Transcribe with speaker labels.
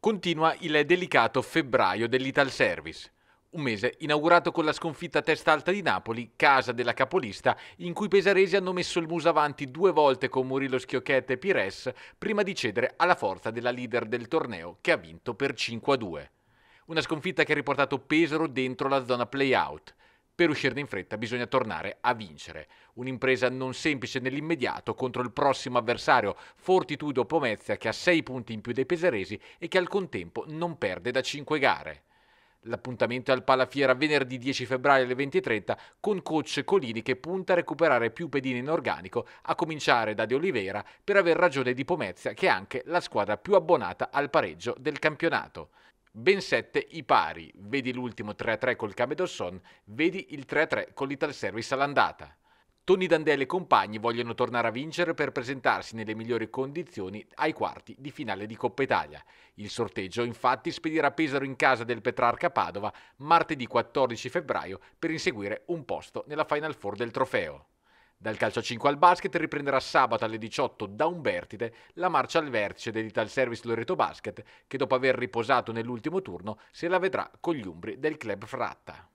Speaker 1: Continua il delicato febbraio dell'Ital Service. un mese inaugurato con la sconfitta a testa alta di Napoli, casa della capolista, in cui i pesaresi hanno messo il muso avanti due volte con Murillo Schiocchetta e Pires, prima di cedere alla forza della leader del torneo che ha vinto per 5-2. Una sconfitta che ha riportato Pesaro dentro la zona play-out. Per uscirne in fretta bisogna tornare a vincere. Un'impresa non semplice nell'immediato contro il prossimo avversario, Fortitudo Pomezia, che ha 6 punti in più dei pesaresi e che al contempo non perde da 5 gare. L'appuntamento è al Palafiera venerdì 10 febbraio alle 20.30 con coach Colini che punta a recuperare più pedine in organico, a cominciare da De Oliveira per aver ragione di Pomezia che è anche la squadra più abbonata al pareggio del campionato ben 7 i pari. Vedi l'ultimo 3-3 col d'Osson, vedi il 3-3 con l'Ital Service all'andata. Tony Dandele e compagni vogliono tornare a vincere per presentarsi nelle migliori condizioni ai quarti di finale di Coppa Italia. Il sorteggio infatti spedirà Pesaro in casa del Petrarca Padova martedì 14 febbraio per inseguire un posto nella Final Four del trofeo. Dal calcio a 5 al basket riprenderà sabato alle 18 da Umbertide la marcia al vertice dell'Ital Service Loreto Basket che dopo aver riposato nell'ultimo turno se la vedrà con gli umbri del club Fratta.